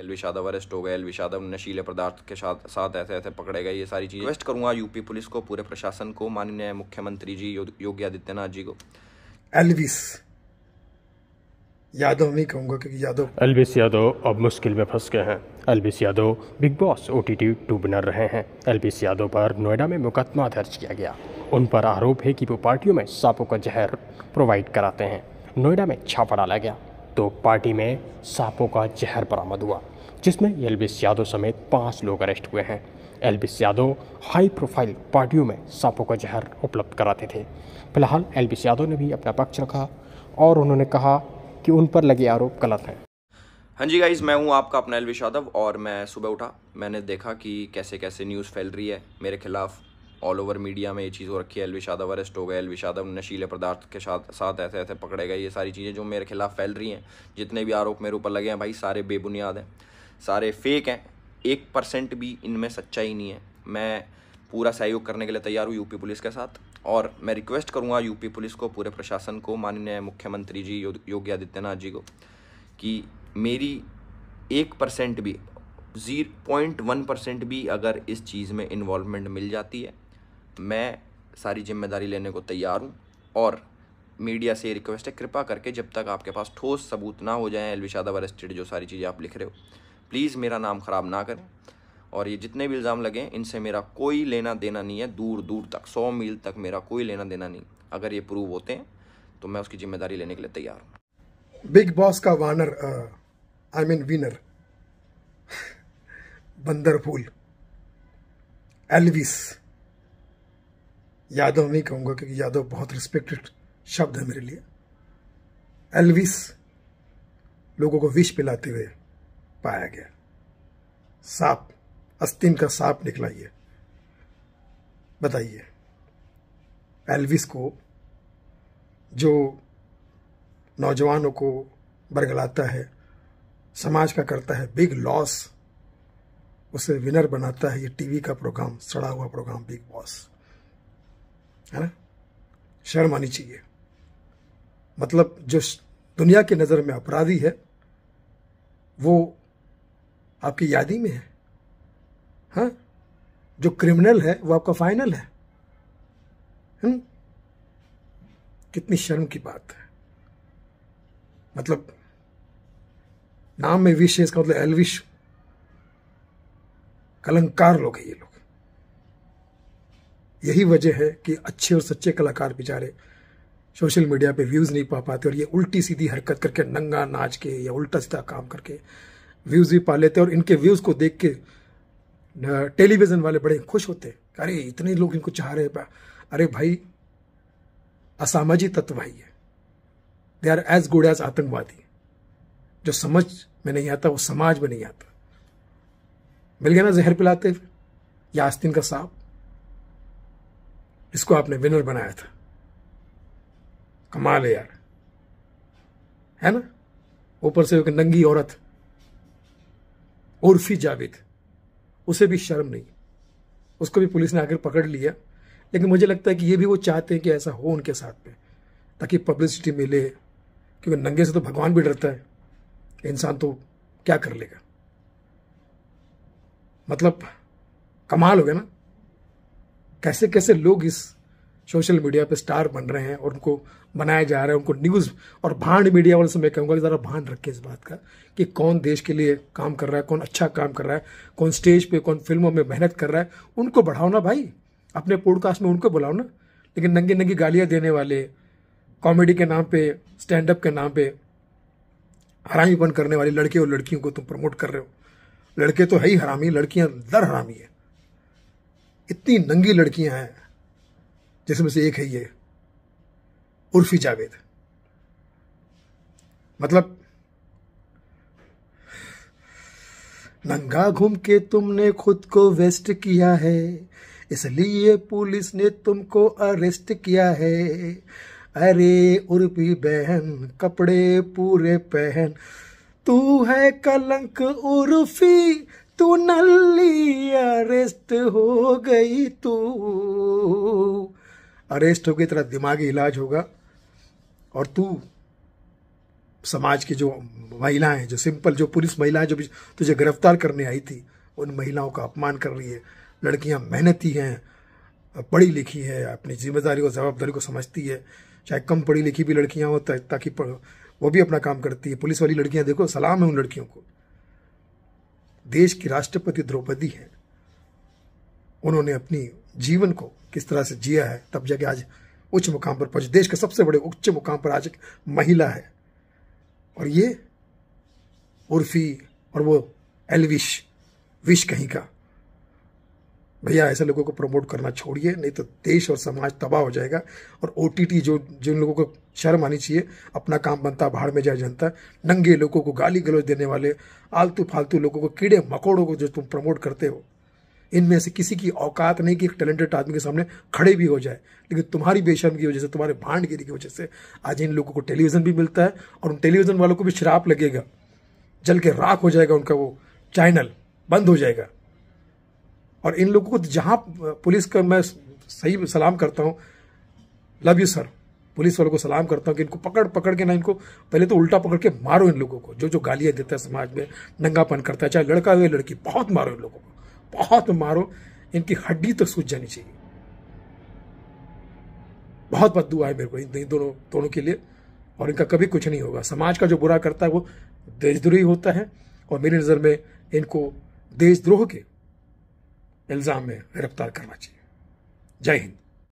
Elvish Yadav arrest हो गए एलविश यादव नशीले पदार्थ के साथ साथ ऐसे ऐसे पकड़े गए ये सारी चीज़ रिक्वेस्ट करूँगा यूपी पुलिस को पूरे प्रशासन को माननीय मुख्यमंत्री जी यो, योगी आदित्यनाथ जी को एलविस यादव नहीं कहूँगा क्योंकि यादव एलविस यादव अब मुश्किल में फंस गए हैं Elvish Yadav Bigg Boss O T T two बना रहे हैं एलविस यादव पर नोएडा में मुकदमा दर्ज किया गया उन पर आरोप है कि वो पार्टियों में सांपों का जहर प्रोवाइड कराते हैं नोएडा में छापा डाला गया तो पार्टी में सांपों का जहर बरामद हुआ जिसमें एलबिस यादव समेत पाँच लोग अरेस्ट हुए हैं एलबिस यादव हाई प्रोफाइल पार्टियों में सांपों का जहर उपलब्ध कराते थे फिलहाल एलबिस यादव ने भी अपना पक्ष रखा और उन्होंने कहा कि उन पर लगे आरोप गलत हैं हाँ जी गाइज़ मैं हूँ आपका अपना एलविश यादव और मैं सुबह उठा मैंने देखा कि कैसे कैसे न्यूज़ फैल रही है मेरे खिलाफ़ ऑल ओवर मीडिया में ये चीज़ हो रखी है एलविश यादव अरेस्ट हो गए एलवी यादव नशीले पदार्थ के साथ साथ ऐसे ऐसे पकड़े गए ये सारी चीज़ें जो मेरे खिलाफ फैल रही हैं जितने भी आरोप मेरे ऊपर लगे हैं भाई सारे बेबुनियाद हैं सारे फेक हैं एक परसेंट भी इनमें सच्चाई नहीं है मैं पूरा सहयोग करने के लिए तैयार हूँ यूपी पुलिस के साथ और मैं रिक्वेस्ट करूँगा यूपी पुलिस को पूरे प्रशासन को माननीय मुख्यमंत्री जी योगी आदित्यनाथ जी को कि मेरी एक परसेंट भी जीरो पॉइंट वन परसेंट भी अगर इस चीज़ में इन्वॉल्वमेंट मिल जाती है मैं सारी जिम्मेदारी लेने को तैयार हूँ और मीडिया से रिक्वेस्ट है कृपा करके जब तक आपके पास ठोस सबूत ना हो जाए एलवी शादा अरेस्टेड जो सारी चीज़ें आप लिख रहे हो प्लीज़ मेरा नाम ख़राब ना करें और ये जितने भी इल्ज़ाम लगें इनसे मेरा कोई लेना देना नहीं है दूर दूर तक सौ मील तक मेरा कोई लेना देना नहीं अगर ये प्रूव होते हैं तो मैं उसकी जिम्मेदारी लेने के लिए तैयार हूँ बिग बॉस का वानर आई मीन विनर बंदरपुल एलविस यादव नहीं कहूँगा क्योंकि यादव बहुत रिस्पेक्टेड शब्द है मेरे लिए एलविस लोगों को विष पिलाते हुए पाया गया सांप अस्तिन का सांप निकला ये बताइए एलविस को जो नौजवानों को बरगलाता है समाज का करता है बिग लॉस उसे विनर बनाता है ये टीवी का प्रोग्राम सड़ा हुआ प्रोग्राम बिग बॉस है ना शर्म आनी चाहिए मतलब जो दुनिया की नज़र में अपराधी है वो आपकी यादी में है हा? जो क्रिमिनल है वो आपका फाइनल है हुँ? कितनी शर्म की बात है मतलब नाम में विश है इसका मतलब एलविश कलंकार लोग हैं ये लोग यही वजह है कि अच्छे और सच्चे कलाकार बेचारे सोशल मीडिया पे व्यूज़ नहीं पा पाते और ये उल्टी सीधी हरकत करके नंगा नाच के या उल्टा सीधा काम करके व्यूज़ भी पा लेते और इनके व्यूज़ को देख के टेलीविज़न वाले बड़े खुश होते अरे इतने लोग इनको चाह रहे हैं अरे भाई असामाजिक तत्व है ये they are as good as आतंकवादी जो समझ में नहीं आता वो समाज में नहीं आता मिल गया ना जहर पिलाते यास्तिन का सांप इसको आपने विनर बनाया था कमाल है यार है ना ऊपर से एक नंगी औरत उर्फी जावेद उसे भी शर्म नहीं उसको भी पुलिस ने आकर पकड़ लिया लेकिन मुझे लगता है कि ये भी वो चाहते हैं कि ऐसा हो उनके साथ में ताकि पब्लिसिटी मिले क्योंकि नंगे से तो भगवान भी डरता है इंसान तो क्या कर लेगा मतलब कमाल हो गया ना कैसे कैसे लोग इस सोशल मीडिया पे स्टार बन रहे हैं और उनको बनाया जा रहा है उनको न्यूज़ और भांड मीडिया वाले से मैं कहूँगा कि ज़रा भांड रखें इस बात का कि कौन देश के लिए काम कर रहा है कौन अच्छा काम कर रहा है कौन स्टेज पे कौन फिल्मों में मेहनत कर रहा है उनको बढ़ाओ ना भाई अपने पॉडकास्ट में उनको बुलाओ ना लेकिन नंगी नंगी गालियाँ देने वाले कॉमेडी के नाम पे स्टैंड अप के नाम पे हरामीपन करने वाले लड़के और लड़कियों को तुम प्रमोट कर रहे हो लड़के तो है ही हरामी लड़कियाँ दर हरामी है इतनी नंगी लड़कियां हैं जिसमें से एक है ये उर्फी जावेद मतलब नंगा घूम के तुमने खुद को वेस्ट किया है इसलिए पुलिस ने तुमको अरेस्ट किया है अरे उर्फी बहन कपड़े पूरे पहन तू है कलंक उर्फी तू नल्ली अरेस्ट हो गई तू अरेस्ट हो गई तेरा दिमागी इलाज होगा और तू समाज की जो महिलाएं जो सिंपल जो पुलिस महिलाएं जो तुझे गिरफ्तार करने आई थी उन महिलाओं का अपमान कर रही है लड़कियां मेहनती हैं पढ़ी लिखी है अपनी जिम्मेदारी और जवाबदारी को समझती है चाहे कम पढ़ी लिखी भी लड़कियां हो ताकि वो भी अपना काम करती है पुलिस वाली लड़कियां देखो सलाम है उन लड़कियों को देश की राष्ट्रपति द्रौपदी है उन्होंने अपनी जीवन को किस तरह से जिया है तब जाके आज उच्च मुकाम पर पहुंचे देश के सबसे बड़े उच्च मुकाम पर आज एक महिला है और ये उर्फी और वो एलविश विश कहीं का भैया ऐसे लोगों को प्रमोट करना छोड़िए नहीं तो देश और समाज तबाह हो जाएगा और ओ जो जिन लोगों को शर्म आनी चाहिए अपना काम बनता भाड़ में जाए जनता नंगे लोगों को गाली गलौज देने वाले आलतू फालतू लोगों को कीड़े मकोड़ों को जो तुम प्रमोट करते हो इनमें से किसी की औकात नहीं कि एक टैलेंटेड आदमी के सामने खड़े भी हो जाए लेकिन तुम्हारी बेशर्म की वजह से तुम्हारे भांडगिरी की वजह से आज इन लोगों को टेलीविज़न भी मिलता है और उन टेलीविज़न वालों को भी शराप लगेगा जल के राख हो जाएगा उनका वो चैनल बंद हो जाएगा और इन लोगों को जहां पुलिस का मैं सही सलाम करता हूं लव यू सर पुलिस वालों को सलाम करता हूँ कि इनको पकड़ पकड़ के ना इनको पहले तो उल्टा पकड़ के मारो इन लोगों को जो जो गालियां देता है समाज में नंगापन करता है चाहे लड़का हो या लड़की बहुत मारो इन लोगों को बहुत मारो इनकी हड्डी तो सूझ जानी चाहिए बहुत बद दुआ है मेरे को इन दोनों दोनों के लिए और इनका कभी कुछ नहीं होगा समाज का जो बुरा करता है वो देशद्रोही होता है और मेरी नज़र में इनको देशद्रोह के इल्ज़ाम में गिरफ्तार करना चाहिए जय हिंद